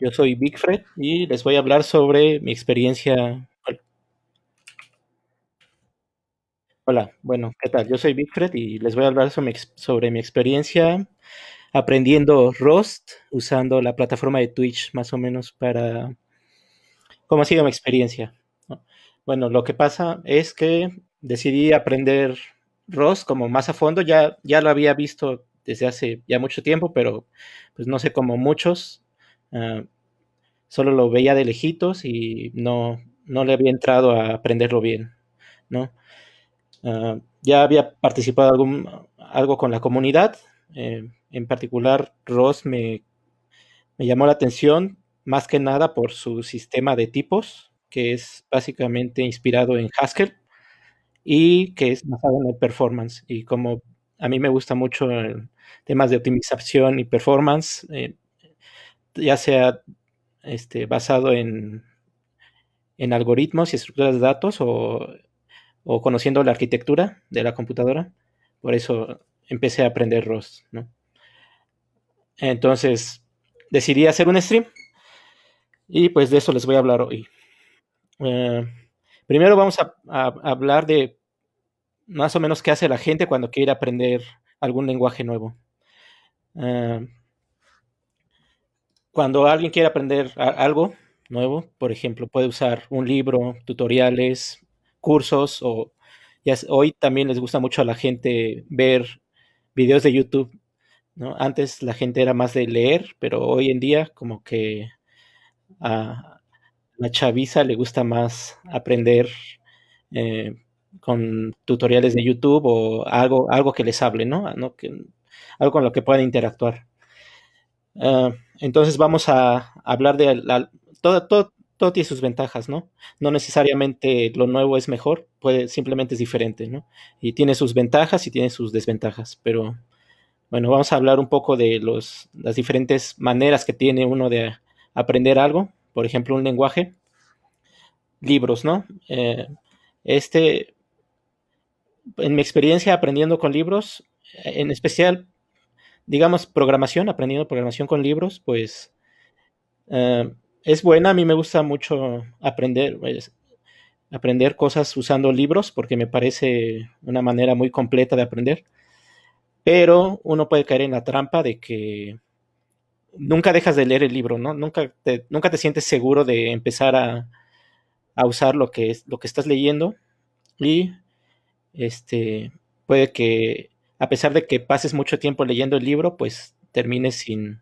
Yo soy Big Fred y les voy a hablar sobre mi experiencia. Hola, bueno, ¿qué tal? Yo soy Big Fred y les voy a hablar sobre mi, experiencia aprendiendo Rust usando la plataforma de Twitch, más o menos, para. ¿Cómo ha sido mi experiencia? Bueno, lo que pasa es que decidí aprender Rust como más a fondo. Ya, ya lo había visto desde hace ya mucho tiempo, pero pues no sé, cómo muchos, Ah, solo lo veía de lejitos y no, no le había entrado a aprenderlo bien, ¿no? Ah, ya había participado algún, algo con la comunidad, eh, en particular Ross me, me, llamó la atención más que nada por su sistema de tipos, que es básicamente inspirado en Haskell y que es basado en el performance. Y como a mí me gusta mucho temas de optimización y performance, eh, ya sea este, basado en, algoritmos y estructuras de datos o, conociendo la arquitectura de la computadora. Por eso empecé a aprender ROS. Entonces decidí hacer un stream y pues de eso les voy a hablar hoy. Eh, primero vamos a, hablar de más o menos qué hace la gente cuando quiere aprender algún lenguaje nuevo. Eh, cuando alguien quiere aprender algo nuevo, por ejemplo, puede usar un libro, tutoriales, cursos o ya hoy también les gusta mucho a la gente ver videos de YouTube. Antes la gente era más de leer, pero hoy en día como que a la chaviza le gusta más aprender eh, con tutoriales de YouTube o algo, algo que les hable, ¿no? algo con lo que puedan interactuar. Ah, entonces vamos a hablar de todo, todo, tiene sus ventajas, ¿no? No necesariamente lo nuevo es mejor, simplemente es diferente, ¿no? Y tiene sus ventajas y tiene sus desventajas, pero bueno, vamos a hablar un poco de las diferentes maneras que tiene uno de aprender algo, por ejemplo, un lenguaje, libros, ¿no? Eh, este, en mi experiencia aprendiendo con libros, en especial digamos, programación, aprendiendo programación con libros, pues eh, es buena. A mí me gusta mucho aprender, pues, aprender cosas usando libros porque me parece una manera muy completa de aprender. Pero uno puede caer en la trampa de que nunca dejas de leer el libro, ¿no? Nunca te, nunca te sientes seguro de empezar a, usar lo que, es, lo que estás leyendo y este, puede que a pesar de que pases mucho tiempo leyendo el libro, pues termines sin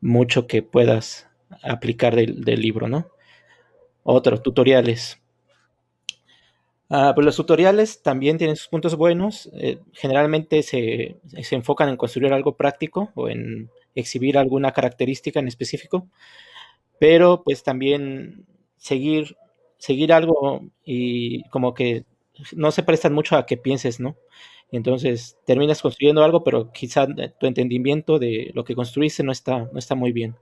mucho que puedas aplicar del, libro, ¿no? Otro, tutoriales. Ah, pues los tutoriales también tienen sus puntos buenos. Eh, generalmente se, enfocan en construir algo práctico o en exhibir alguna característica en específico, pero pues también seguir, seguir algo y como que no se prestan mucho a que pienses, ¿no? Entonces terminas construyendo algo, pero quizá eh, tu entendimiento de lo que construiste no está, no está muy bien.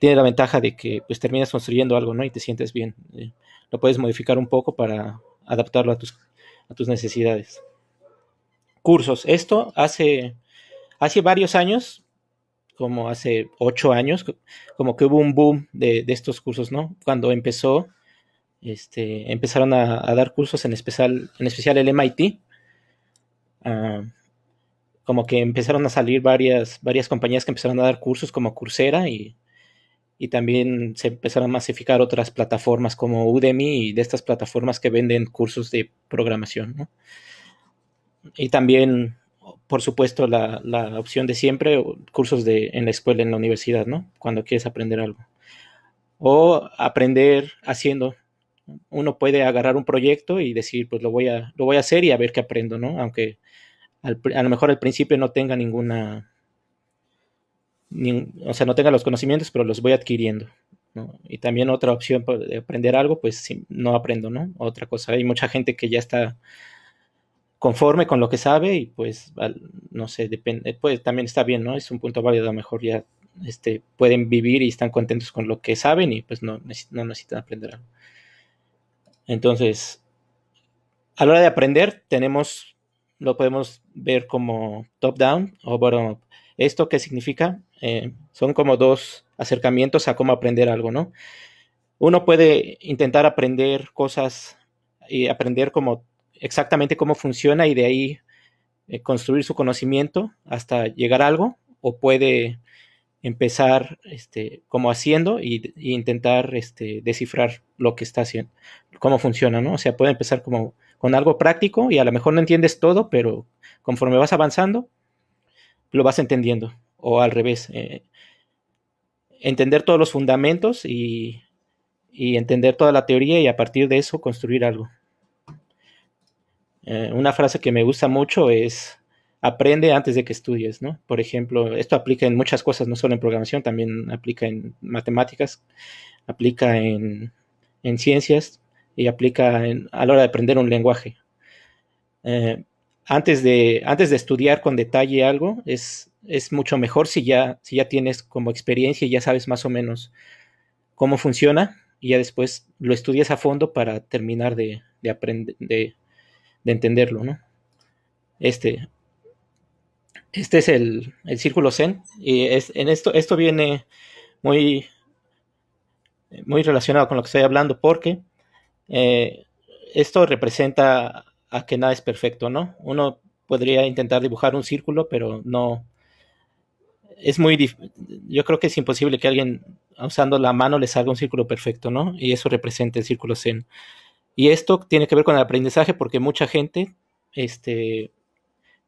Tiene la ventaja de que pues terminas construyendo algo, ¿no? Y te sientes bien. Eh, lo puedes modificar un poco para adaptarlo a tus, a tus necesidades. Cursos. Esto hace, hace varios años, como hace ocho años, como que hubo un boom de, estos cursos, ¿no? Cuando empezó, este, empezaron a, a, dar cursos en especial, en especial el MIT Ah, como que empezaron a salir varias, varias compañías que empezaron a dar cursos como Coursera y, también se empezaron a masificar otras plataformas como Udemy y de estas plataformas que venden cursos de programación. Y también, por supuesto, la, opción de siempre, cursos en la escuela, en la universidad, ¿no? cuando quieres aprender algo. O aprender haciendo, uno puede agarrar un proyecto y decir, pues lo voy a, lo voy a hacer y a ver qué aprendo, ¿no? Aunque a lo mejor al principio no tenga ninguna, o sea, no tenga los conocimientos, pero los voy adquiriendo. ¿no? Y también otra opción de aprender algo, pues si no aprendo, ¿no? Otra cosa, hay mucha gente que ya está conforme con lo que sabe y pues no sé, depende, eh, pues también está bien, ¿no? Es un punto válido, a lo mejor ya este, pueden vivir y están contentos con lo que saben y pues no, no necesitan aprender algo. Entonces, a la hora de aprender, tenemos, lo podemos ver como top-down o bottom-up. ¿Esto qué significa? Eh, son como dos acercamientos a cómo aprender algo, ¿no? Uno puede intentar aprender cosas y aprender como exactamente cómo funciona y de ahí eh, construir su conocimiento hasta llegar a algo, o puede empezar este, como haciendo y, intentar este, descifrar lo que está haciendo, cómo funciona, ¿no? O sea, puede empezar como con algo práctico y a lo mejor no entiendes todo, pero conforme vas avanzando, lo vas entendiendo. O al revés, eh, entender todos los fundamentos y, entender toda la teoría y a partir de eso construir algo. Eh, una frase que me gusta mucho es, aprende antes de que estudies, ¿no? Por ejemplo, esto aplica en muchas cosas, no solo en programación, también aplica en matemáticas, aplica en, ciencias y aplica en, a la hora de aprender un lenguaje. Eh, antes, de, antes de estudiar con detalle algo, es, es mucho mejor si ya, si ya tienes como experiencia y ya sabes más o menos cómo funciona y ya después lo estudias a fondo para terminar de, de entenderlo, ¿no? Este, este es el, círculo Zen. Y es, en esto, esto viene muy, muy relacionado con lo que estoy hablando, porque eh, esto representa a que nada es perfecto, ¿no? Uno podría intentar dibujar un círculo, pero no. Es muy. Yo creo que es imposible que alguien usando la mano le salga un círculo perfecto, ¿no? Y eso representa el círculo Zen. Y esto tiene que ver con el aprendizaje porque mucha gente este,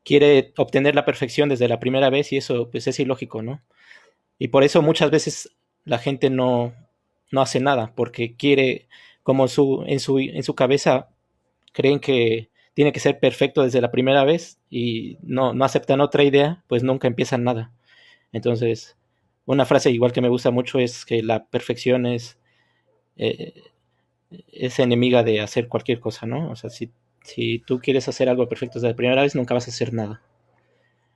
quiere obtener la perfección desde la primera vez y eso pues es ilógico, ¿no? Y por eso muchas veces la gente no, no hace nada, porque quiere, como su, en, su, en su cabeza creen que tiene que ser perfecto desde la primera vez y no, no aceptan otra idea, pues nunca empiezan nada. Entonces, una frase igual que me gusta mucho es que la perfección es, eh, es enemiga de hacer cualquier cosa, ¿no? O sea, si si tú quieres hacer algo perfecto desde la primera vez, nunca vas a hacer nada.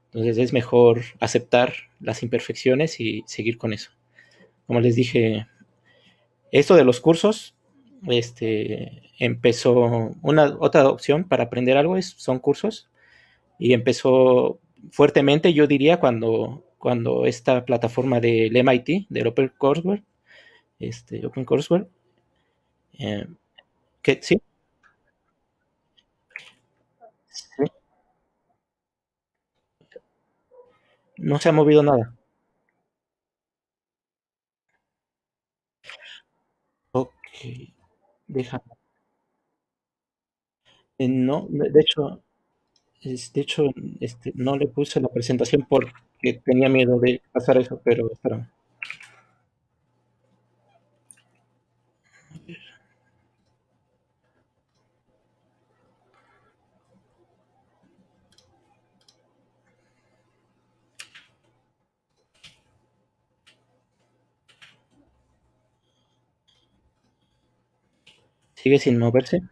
Entonces es mejor aceptar las imperfecciones y seguir con eso. Como les dije, esto de los cursos, este, empezó una otra opción para aprender algo es, son cursos y empezó fuertemente, yo diría, cuando, cuando esta plataforma del MIT, del OpenCourseWare, Courseware, este, Open eh, que sí, no se ha movido nada. Ok, déjame. Eh, no, de hecho, de hecho, este, no le puse la presentación porque tenía miedo de pasar eso, pero Sigue sin moverse.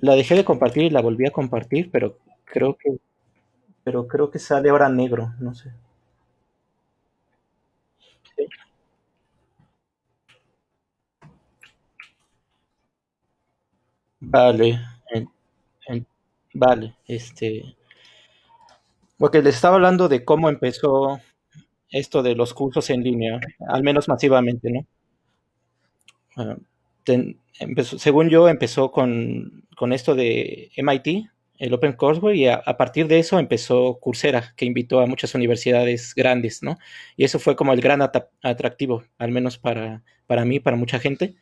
la dejé de compartir y la volví a compartir, pero Creo que. Pero creo que sale ahora negro, no sé. Vale. vale, este. Porque les estaba hablando de cómo empezó esto de los cursos en línea, al menos masivamente, ¿no? Ah, según yo, empezó con, con esto de MIT, el Open Courseware y a, partir de eso empezó Coursera, que invitó a muchas universidades grandes, ¿no? Y eso fue como el gran atractivo, al menos para, para mí, para mucha gente,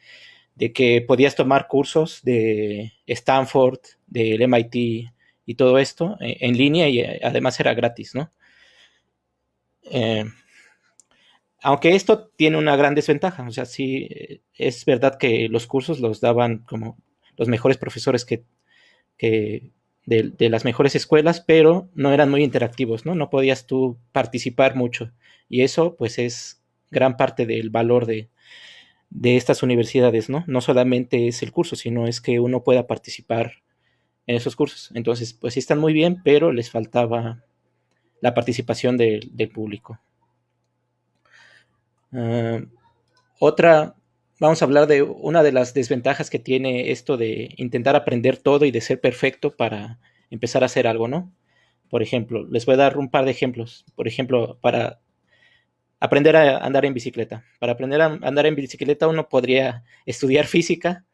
de que podías tomar cursos de Stanford, del MIT y todo esto eh, en, línea y eh, además era gratis, ¿no? Eh, aunque esto tiene una gran desventaja, o sea, sí, es verdad que los cursos los daban como los mejores profesores que, que de, las mejores escuelas, pero no eran muy interactivos, ¿no? No podías tú participar mucho. Y eso, pues, es gran parte del valor de, de estas universidades, ¿no? No solamente es el curso, sino es que uno pueda participar en esos cursos. Entonces, pues sí están muy bien, pero les faltaba la participación del público. Ah, otra vamos a hablar de una de las desventajas que tiene esto de intentar aprender todo y de ser perfecto para empezar a hacer algo, ¿no? Por ejemplo, les voy a dar un par de ejemplos. Por ejemplo, para aprender a andar en bicicleta. Para aprender a andar en bicicleta uno podría estudiar física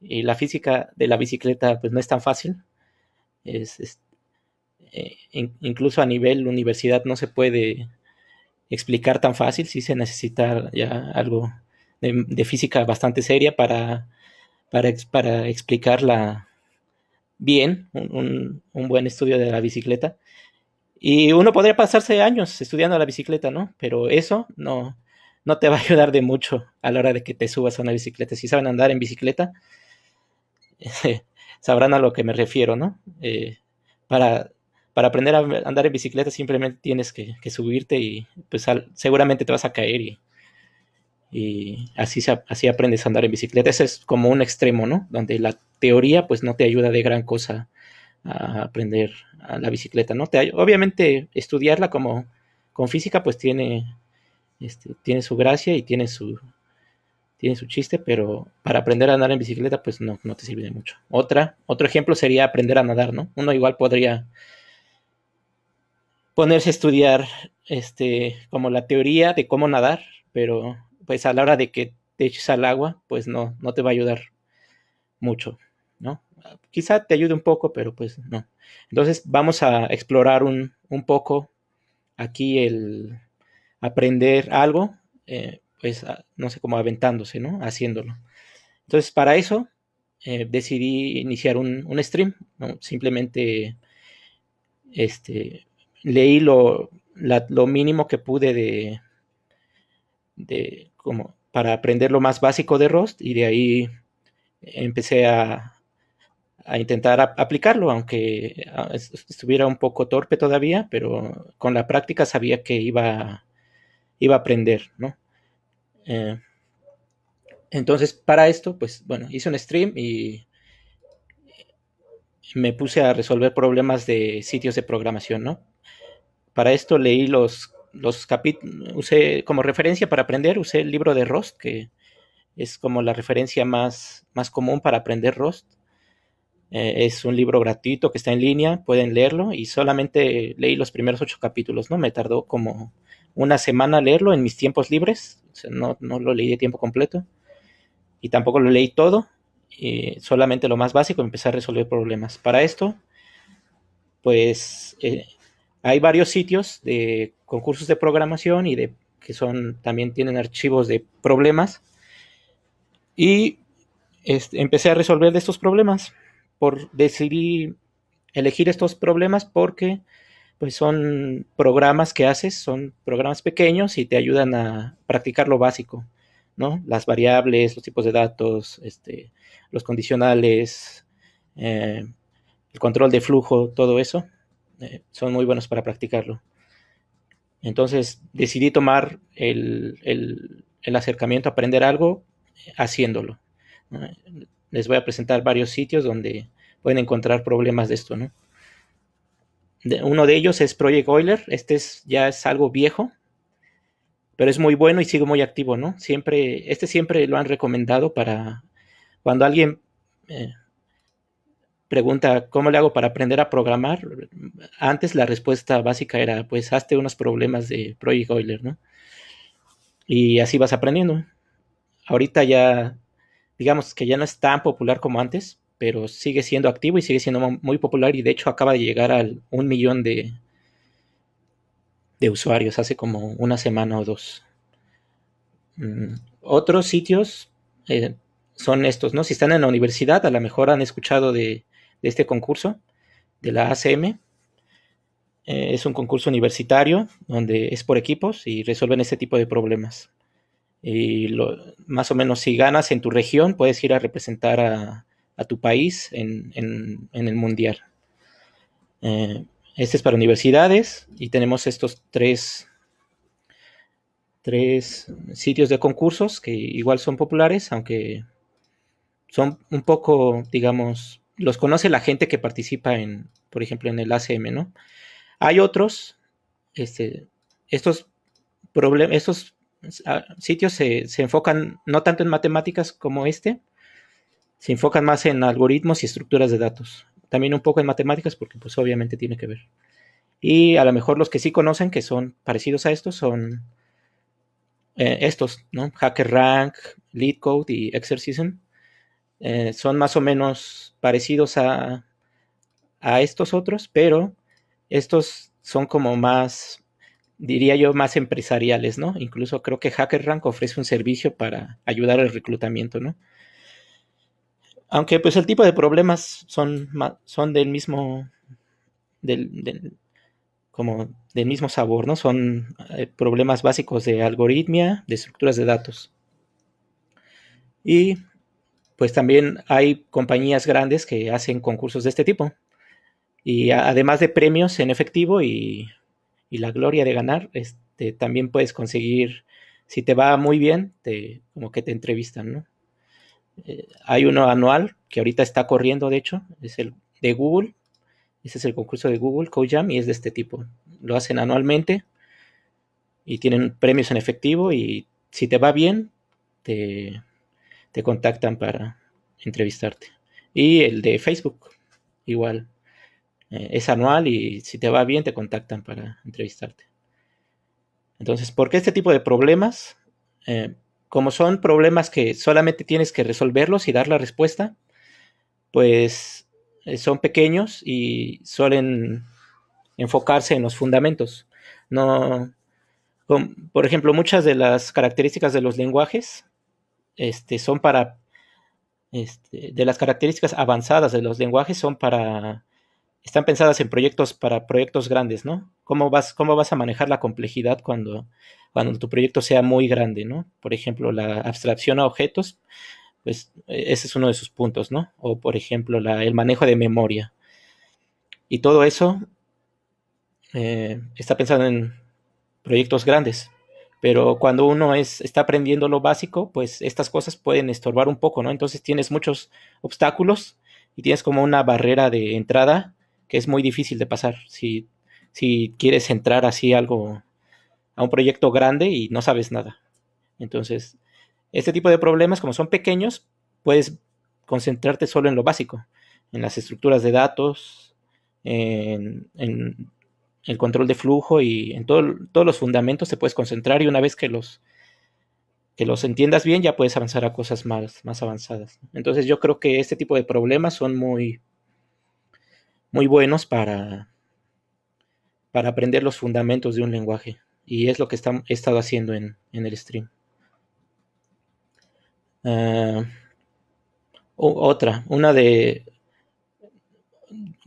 y la física de la bicicleta pues no es tan fácil. Es, eh, incluso a nivel universidad no se puede explicar tan fácil, si se necesita ya algo de, física bastante seria para, para, para explicarla bien, un, buen estudio de la bicicleta. Y uno podría pasarse años estudiando la bicicleta, ¿no? Pero eso no, no te va a ayudar de mucho a la hora de que te subas a una bicicleta. Si saben andar en bicicleta, sabrán a lo que me refiero, ¿no? Eh, para, para, aprender a andar en bicicleta simplemente tienes que, subirte y pues seguramente te vas a caer y, y así, así aprendes a andar en bicicleta. Ese es como un extremo, ¿no? Donde la teoría pues no te ayuda de gran cosa a aprender a la bicicleta, ¿no? Te, obviamente estudiarla como con física pues tiene, este, tiene su gracia y tiene su, tiene su chiste, pero para aprender a andar en bicicleta pues no, no te sirve de mucho. Otra, otro ejemplo sería aprender a nadar, ¿no? Uno igual podría ponerse a estudiar este, como la teoría de cómo nadar, pero pues a la hora de que te eches al agua, pues no, no te va a ayudar mucho, ¿no? Quizá te ayude un poco, pero pues no. Entonces vamos a explorar un, poco aquí el aprender algo, eh, pues no sé, cómo aventándose, ¿no? Haciéndolo. Entonces para eso eh, decidí iniciar un, stream, ¿no? simplemente este, leí lo mínimo que pude de, como para aprender lo más básico de Rust y de ahí empecé a, intentar aplicarlo, aunque ah, estuviera un poco torpe todavía, pero con la práctica sabía que iba, iba a aprender, eh, entonces, para esto, pues bueno, hice un stream y me puse a resolver problemas de sitios de programación, Para esto leí los los usé como referencia para aprender, usé el libro de Rost, que es como la referencia más, más común para aprender Rost. Eh, es un libro gratuito que está en línea, pueden leerlo y solamente leí los primeros ocho capítulos, ¿no? Me tardó como una semana leerlo en mis tiempos libres, no, lo leí de tiempo completo y tampoco lo leí todo, solamente lo más básico, empecé a resolver problemas. Para esto, pues eh, hay varios sitios de concursos de programación y de que son también tienen archivos de problemas y este, empecé a resolver de estos problemas por decidí elegir estos problemas porque pues son programas que haces, son programas pequeños y te ayudan a practicar lo básico, ¿no? Las variables, los tipos de datos, este, los condicionales, eh, el control de flujo, todo eso, eh, son muy buenos para practicarlo. Entonces decidí tomar el, acercamiento a aprender algo eh, haciéndolo. Les voy a presentar varios sitios donde pueden encontrar problemas de esto, ¿no? uno de ellos es Project Euler. Este ya es algo viejo, pero es muy bueno y sigue muy activo, ¿no? Siempre, este siempre lo han recomendado para cuando alguien eh, pregunta, ¿cómo le hago para aprender a programar? Antes la respuesta básica era, pues hazte unos problemas de Project Euler, ¿no? Y así vas aprendiendo. Ahorita ya, digamos que ya no es tan popular como antes, pero sigue siendo activo y sigue siendo muy popular y de hecho acaba de llegar al un millón de, de usuarios hace como una semana o dos. Mm, otros sitios eh, son estos, ¿no? Si están en la universidad, a lo mejor han escuchado de de este concurso de la ACM. Eh, es un concurso universitario donde es por equipos y resuelven este tipo de problemas. Y más o menos si ganas en tu región, puedes ir a representar a, tu país en, el mundial. Eh, este es para universidades y tenemos estos tres, tres sitios de concursos que igual son populares, aunque son un poco, digamos, los conoce la gente que participa en, por ejemplo, en el ACM, ¿no? Hay otros, este, estos, ah, sitios se, enfocan no tanto en matemáticas como este, se enfocan más en algoritmos y estructuras de datos. También un poco en matemáticas porque pues obviamente tiene que ver. Y a lo mejor los que sí conocen que son parecidos a estos son eh, estos, ¿no? Hacker rank, lead code y Exercism eh, son más o menos parecidos a, estos otros, pero estos son como más, diría yo, más empresariales, ¿no? Incluso creo que HackerRank ofrece un servicio para ayudar al reclutamiento, ¿no? Aunque pues el tipo de problemas son, son del mismo, como del mismo sabor, ¿no? Son eh, problemas básicos de algoritmia, de estructuras de datos. Y pues también hay compañías grandes que hacen concursos de este tipo. Y además de premios en efectivo y, la gloria de ganar, este, también puedes conseguir, si te va muy bien, te, como que te entrevistan, ¿no? Eh, hay uno anual que ahorita está corriendo, de hecho, es el de Google. Ese es el concurso de Google, CoJam, y es de este tipo. Lo hacen anualmente y tienen premios en efectivo y si te va bien, te, te contactan para entrevistarte. Y el de Facebook, igual. Eh, es anual y si te va bien te contactan para entrevistarte. Entonces, ¿por qué este tipo de problemas? Eh, como son problemas que solamente tienes que resolverlos y dar la respuesta, pues eh, son pequeños y suelen enfocarse en los fundamentos. No, por ejemplo, muchas de las características de los lenguajes este, son para, este, de las características avanzadas de los lenguajes son para, están pensadas en proyectos para proyectos grandes, ¿no? ¿Cómo vas, cómo vas a manejar la complejidad cuando, cuando tu proyecto sea muy grande, ¿no? Por ejemplo, la abstracción a objetos, pues e, ese es uno de sus puntos, ¿no? O por ejemplo, el manejo de memoria. Y todo eso eh, está pensado en proyectos grandes pero cuando uno es, está aprendiendo lo básico, pues estas cosas pueden estorbar un poco, ¿no? Entonces tienes muchos obstáculos y tienes como una barrera de entrada que es muy difícil de pasar si, si quieres entrar así algo a un proyecto grande y no sabes nada. Entonces, este tipo de problemas, como son pequeños, puedes concentrarte solo en lo básico, en las estructuras de datos, en el control de flujo y en todos los fundamentos te puedes concentrar y una vez que los, que los entiendas bien ya puedes avanzar a cosas más, más avanzadas. Entonces yo creo que este tipo de problemas son muy, muy buenos para, para aprender los fundamentos de un lenguaje y es lo que he estado haciendo en, el stream. Ah, otra, una de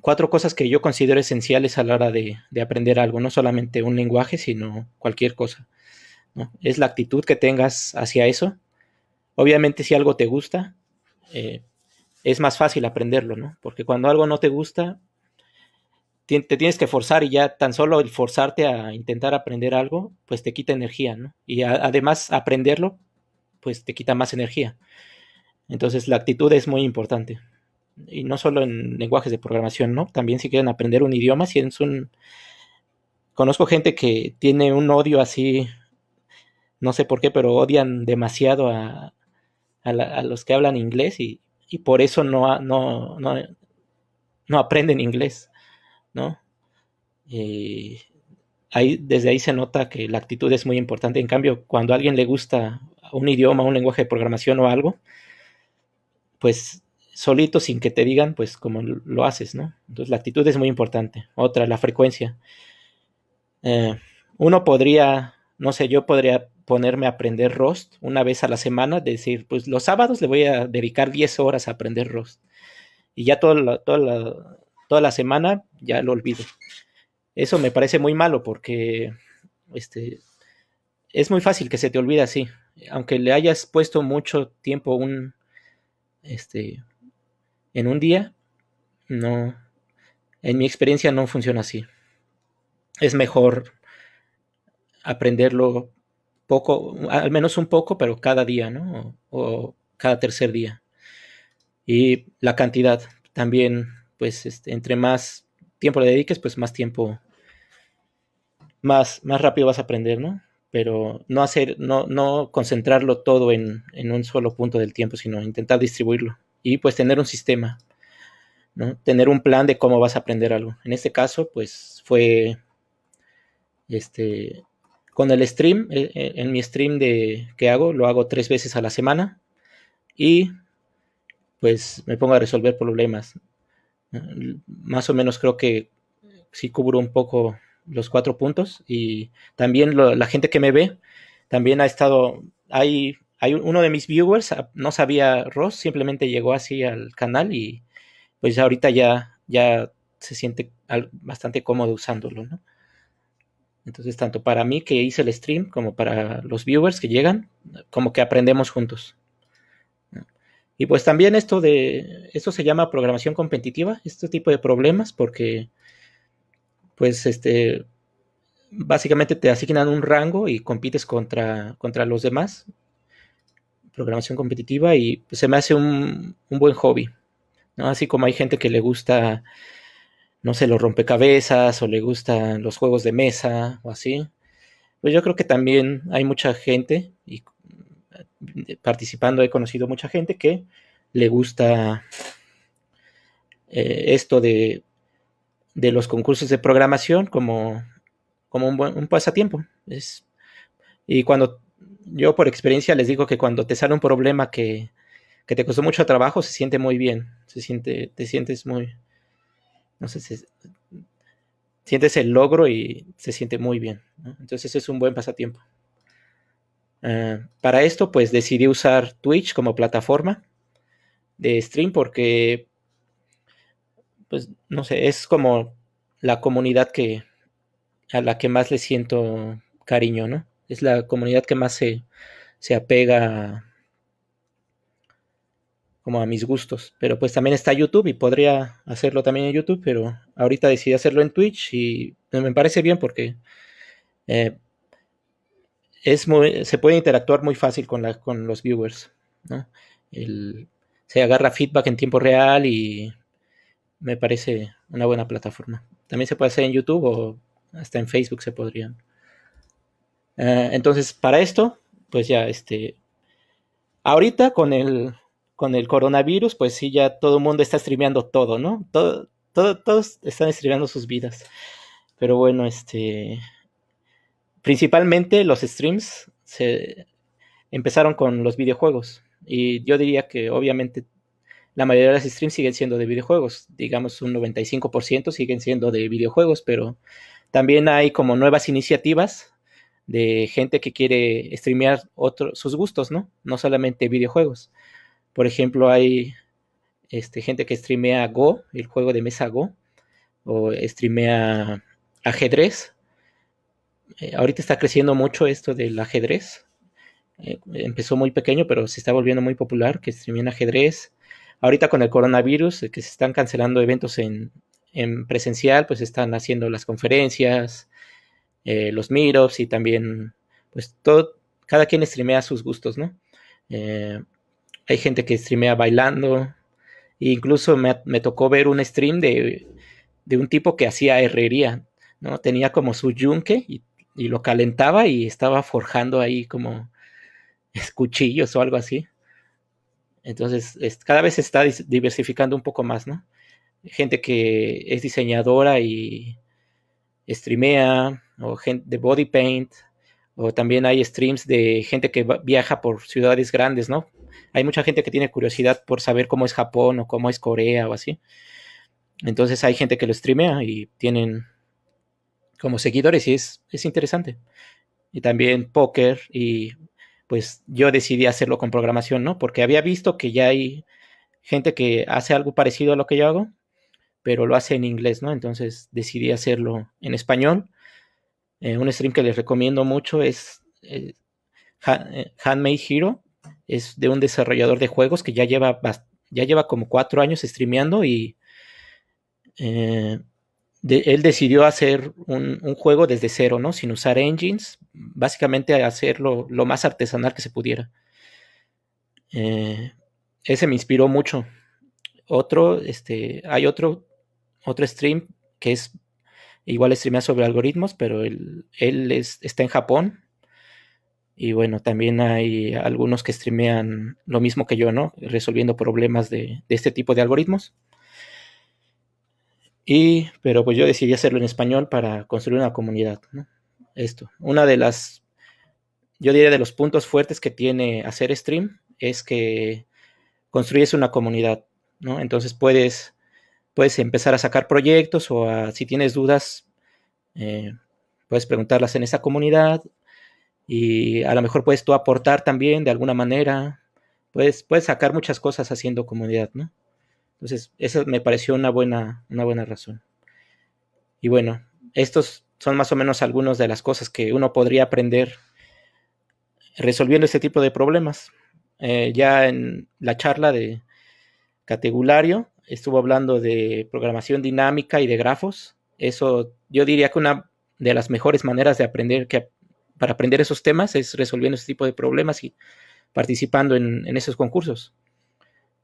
cuatro cosas que yo considero esenciales a la hora de, aprender algo, no solamente un lenguaje, sino cualquier cosa. Es la actitud que tengas hacia eso. Obviamente si algo te gusta, eh, es más fácil aprenderlo, ¿no? Porque cuando algo no te gusta, te, tienes que forzar y ya tan solo el forzarte a intentar aprender algo, pues te quita energía, ¿no? Y además aprenderlo, pues te quita más energía. Entonces la actitud es muy importante y no solo en lenguajes de programación, ¿no? También si quieren aprender un idioma, si es un... Conozco gente que tiene un odio así, no sé por qué, pero odian demasiado a, los que hablan inglés y, y por eso no, no, no, aprenden inglés, ¿no? Y ahí, desde ahí se nota que la actitud es muy importante. En cambio, cuando a alguien le gusta un idioma, un lenguaje de programación o algo, pues solito sin que te digan, pues como lo haces, ¿no? Entonces la actitud es muy importante. Otra, la frecuencia. Eh, uno podría, no sé, yo podría ponerme a aprender Rost una vez a la semana, decir, pues los sábados le voy a dedicar 10 horas a aprender Rost. Y ya toda la, toda toda la semana ya lo olvido. Eso me parece muy malo porque este, es muy fácil que se te olvide así. Aunque le hayas puesto mucho tiempo un, este, en un día, no, en mi experiencia no funciona así. Es mejor aprenderlo poco, al menos un poco, pero cada día, ¿no? O, cada tercer día. Y la cantidad también, pues este, entre más tiempo le dediques, pues más tiempo, más, más rápido vas a aprender, ¿no? Pero no hacer, no, no concentrarlo todo en un solo punto del tiempo, sino intentar distribuirlo y pues tener un sistema, ¿no? tener un plan de cómo vas a aprender algo. En este caso, pues fue este, con el stream, eh, eh, en, mi stream de, que hago, lo hago tres veces a la semana y pues me pongo a resolver problemas. Más o menos creo que sí cubro un poco los cuatro puntos y también la gente que me ve también ha estado, hay hay uno de mis viewers, ah, no sabía Ross, simplemente llegó así al canal y pues ahorita ya, ya se siente bastante cómodo usándolo, ¿no? Entonces, tanto para mí que hice el stream como para los viewers que llegan, como que aprendemos juntos. Y pues también esto de, esto se llama programación competitiva, este tipo de problemas, porque pues este, básicamente te asignan un rango y compites contra, contra los demás programación competitiva y pues, se me hace un, buen hobby. Así como hay gente que le gusta, no sé, los rompecabezas o le gustan los juegos de mesa o así. Pues yo creo que también hay mucha gente, y eh, participando he conocido mucha gente que le gusta eh, esto de, los concursos de programación como, como un, buen, pasatiempo. Es, y cuando yo por experiencia les digo que cuando te sale un problema que, te costó mucho trabajo, se siente muy bien. Se siente, te sientes muy. No sé, sientes el logro y se siente muy bien. Entonces, es un buen pasatiempo. Ah, para esto, pues decidí usar Twitch como plataforma de stream porque, pues, no sé, es como la comunidad que a la que más le siento cariño, ¿no? es la comunidad que más se, apega como a mis gustos. Pero pues también está YouTube y podría hacerlo también en YouTube, pero ahorita decidí hacerlo en Twitch y me parece bien porque eh, es muy, se puede interactuar muy fácil con, la, con los viewers. se agarra feedback en tiempo real y me parece una buena plataforma. También se puede hacer en YouTube o hasta en Facebook se podrían. Eh, entonces, para esto, pues ya, este, ahorita con el, con el coronavirus, pues sí, ya todo el mundo está streameando todo, ¿no? Todo, todos están streameando sus vidas. Pero bueno, este, principalmente los streams se empezaron con los videojuegos. Y yo diría que obviamente la mayoría de los streams siguen siendo de videojuegos, digamos un 95% siguen siendo de videojuegos, pero también hay como nuevas iniciativas de gente que quiere streamear otros sus gustos, ¿no? No solamente videojuegos. Por ejemplo, hay este, gente que streamea Go, el juego de mesa Go, o streamea ajedrez. Eh, ahorita está creciendo mucho esto del ajedrez. Eh, empezó muy pequeño, pero se está volviendo muy popular, que streamean ajedrez. Ahorita con el coronavirus, que se están cancelando eventos en, en presencial, pues están haciendo las conferencias, eh, los meetups y también, pues todo, cada quien streamea sus gustos, ¿no? Eh, hay gente que streamea bailando, incluso me, tocó ver un stream de, de, un tipo que hacía herrería, ¿no? Tenía como su yunque y, lo calentaba y estaba forjando ahí como cuchillos o algo así. Entonces, cada vez se está diversificando un poco más, ¿no? Gente que es diseñadora y streamea, o gente de body paint, o también hay streams de gente que viaja por ciudades grandes, ¿no? Hay mucha gente que tiene curiosidad por saber cómo es Japón o cómo es Corea o así. Entonces hay gente que lo streamea y tienen como seguidores y es, es interesante. Y también póker y pues yo decidí hacerlo con programación, ¿no? Porque había visto que ya hay gente que hace algo parecido a lo que yo hago pero lo hace en inglés, ¿no? Entonces decidí hacerlo en español. Eh, un stream que les recomiendo mucho es eh, eh, Handmade Hero, es de un desarrollador de juegos que ya lleva, ya lleva como cuatro años streameando y él decidió hacer un, juego desde cero, ¿no? Sin usar engines, básicamente hacerlo lo más artesanal que se pudiera. ese me inspiró mucho. Otro, este, hay otro otro stream que es igual streamea sobre algoritmos, pero él, él está en Japón. Y bueno, también hay algunos que streamean lo mismo que yo, ¿no? Resolviendo problemas de, este tipo de algoritmos. Y, pero pues yo decidí hacerlo en español para construir una comunidad, ¿no? Esto. Una de las, yo diría de los puntos fuertes que tiene hacer stream es que construyes una comunidad, ¿no? Entonces puedes puedes empezar a sacar proyectos o si tienes dudas, eh, puedes preguntarlas en esa comunidad y a lo mejor puedes tú aportar también de alguna manera. Puedes, puedes sacar muchas cosas haciendo comunidad, ¿no? Entonces, esa me pareció una buena, una buena razón. Y bueno, estos son más o menos algunas de las cosas que uno podría aprender resolviendo este tipo de problemas. Eh, ya en la charla de categulario estuvo hablando de programación dinámica y de grafos. Eso yo diría que una de las mejores maneras de aprender que para aprender esos temas es resolviendo ese tipo de problemas y participando en, esos concursos.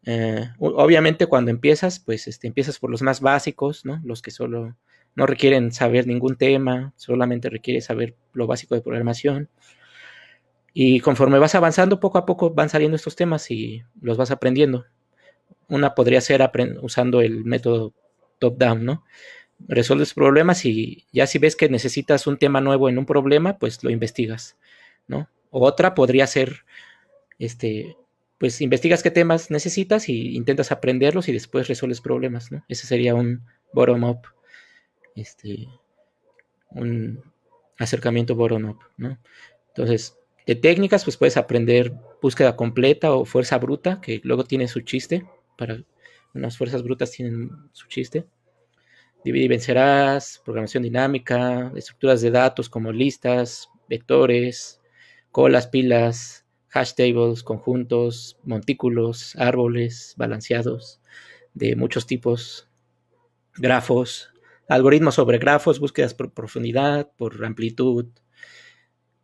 Eh, obviamente cuando empiezas, pues este, empiezas por los más básicos, ¿no? Los que solo no requieren saber ningún tema, solamente requiere saber lo básico de programación. Y conforme vas avanzando, poco a poco van saliendo estos temas y los vas aprendiendo. Una podría ser usando el método top-down, ¿no? Resuelves problemas y ya si ves que necesitas un tema nuevo en un problema, pues lo investigas, ¿no? Otra podría ser, este, pues investigas qué temas necesitas y intentas aprenderlos y después resuelves problemas, ¿no? Ese sería un bottom-up, este, un acercamiento bottom-up, ¿no? Entonces, de técnicas, pues puedes aprender búsqueda completa o fuerza bruta, que luego tiene su chiste para unas fuerzas brutas tienen su chiste. Divide y vencerás, programación dinámica, estructuras de datos como listas, vectores, colas, pilas, hash tables, conjuntos, montículos, árboles, balanceados de muchos tipos, grafos, algoritmos sobre grafos, búsquedas por profundidad, por amplitud,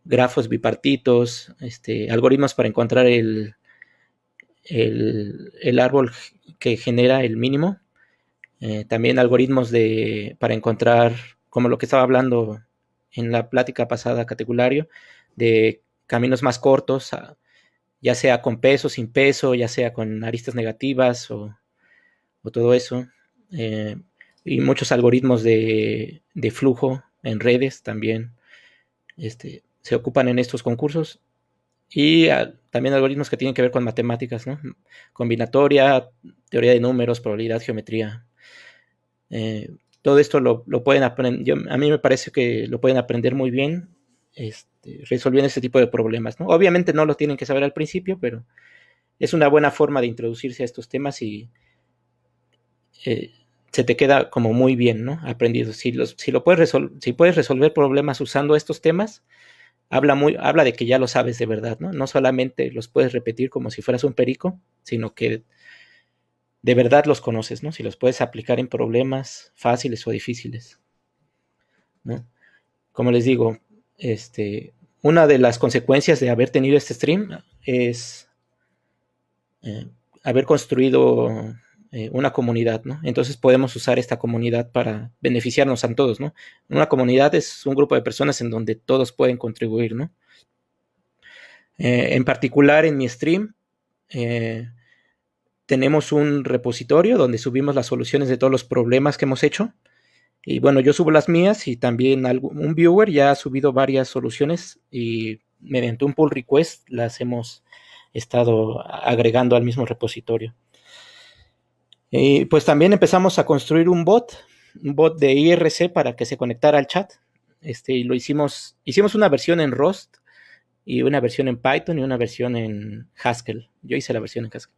grafos bipartitos, este, algoritmos para encontrar el, el, árbol que genera el mínimo. Eh, también algoritmos de, para encontrar, como lo que estaba hablando en la plática pasada, categulario de caminos más cortos, ya sea con peso, sin peso, ya sea con aristas negativas o, todo eso. Eh, y muchos algoritmos de, de, flujo en redes también este, se ocupan en estos concursos. Y ah, también algoritmos que tienen que ver con matemáticas, ¿no? Combinatoria, teoría de números, probabilidad, geometría. Eh, todo esto lo, lo pueden aprender, a mí me parece que lo pueden aprender muy bien este, resolviendo este tipo de problemas, ¿no? Obviamente no lo tienen que saber al principio, pero es una buena forma de introducirse a estos temas y eh, se te queda como muy bien, ¿no? Aprendido. Si, los, si, lo puedes, si puedes resolver problemas usando estos temas, habla, muy, habla de que ya lo sabes de verdad, ¿no? No solamente los puedes repetir como si fueras un perico, sino que de verdad los conoces, ¿no? Si los puedes aplicar en problemas fáciles o difíciles, Como les digo, este, una de las consecuencias de haber tenido este stream es eh, haber construido eh, una comunidad, ¿no? Entonces podemos usar esta comunidad para beneficiarnos a todos, ¿no? Una comunidad es un grupo de personas en donde todos pueden contribuir, ¿no? Eh, en particular en mi stream eh, tenemos un repositorio donde subimos las soluciones de todos los problemas que hemos hecho. Y bueno, yo subo las mías y también un viewer ya ha subido varias soluciones y mediante un pull request las hemos estado agregando al mismo repositorio. Y, pues también empezamos a construir un bot, un bot de IRC para que se conectara al chat. Este, y lo hicimos, hicimos una versión en Rust y una versión en Python y una versión en Haskell. Yo hice la versión en Haskell.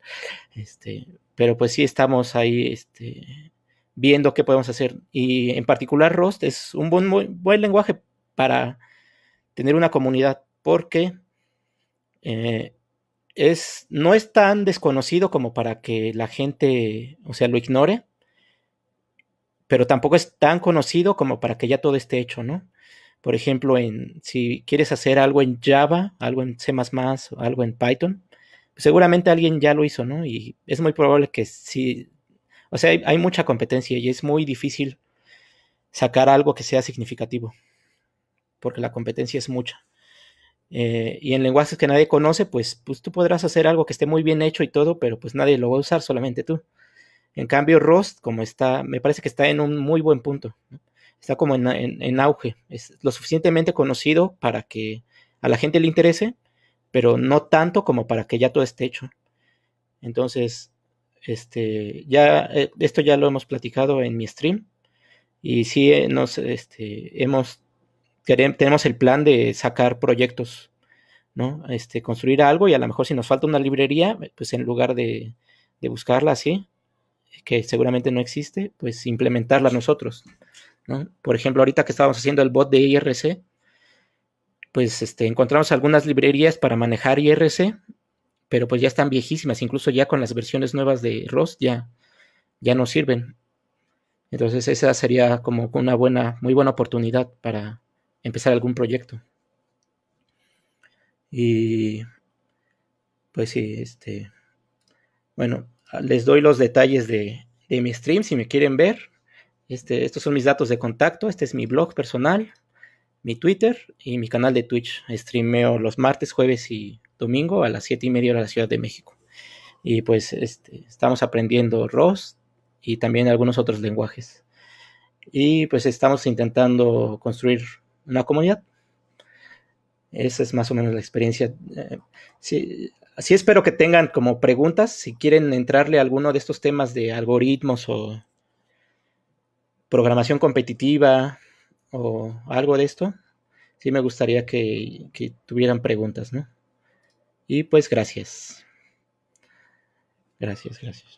Este, pero pues sí estamos ahí este, viendo qué podemos hacer. Y en particular Rust es un buen, buen lenguaje para tener una comunidad porque eh, es, no es tan desconocido como para que la gente, o sea, lo ignore, pero tampoco es tan conocido como para que ya todo esté hecho, ¿no? Por ejemplo, en, si quieres hacer algo en Java, algo en C++, algo en Python, seguramente alguien ya lo hizo, ¿no? Y es muy probable que sí, o sea, hay mucha competencia y es muy difícil sacar algo que sea significativo, porque la competencia es mucha. Eh, y en lenguajes que nadie conoce, pues, pues tú podrás hacer algo que esté muy bien hecho y todo, pero pues nadie lo va a usar, solamente tú. En cambio, Rust, como está, me parece que está en un muy buen punto. Está como en, en, auge. Es lo suficientemente conocido para que a la gente le interese, pero no tanto como para que ya todo esté hecho. Entonces, este, ya, eh, esto ya lo hemos platicado en mi stream. Y sí, eh, nos, este, hemos tenemos el plan de sacar proyectos, ¿no? Este, construir algo y a lo mejor si nos falta una librería, pues en lugar de, buscarla así, que seguramente no existe, pues implementarla nosotros, ¿no? Por ejemplo, ahorita que estábamos haciendo el bot de IRC, pues este, encontramos algunas librerías para manejar IRC, pero pues ya están viejísimas, incluso ya con las versiones nuevas de ROS ya, ya no sirven. Entonces esa sería como una buena, muy buena oportunidad para, empezar algún proyecto. Y pues sí, este, bueno, les doy los detalles de, mi stream si me quieren ver. Este, estos son mis datos de contacto, este es mi blog personal, mi Twitter y mi canal de Twitch. Streameo los martes, jueves y domingo a las 7 y media de la Ciudad de México. Y pues este, estamos aprendiendo ROS y también algunos otros lenguajes. Y pues estamos intentando construir una comunidad. Esa es más o menos la experiencia. Eh, sí, espero que tengan como preguntas, si quieren entrarle a alguno de estos temas de algoritmos o programación competitiva o algo de esto, sí me gustaría que, que tuvieran preguntas, ¿no? Y pues gracias. Gracias, gracias.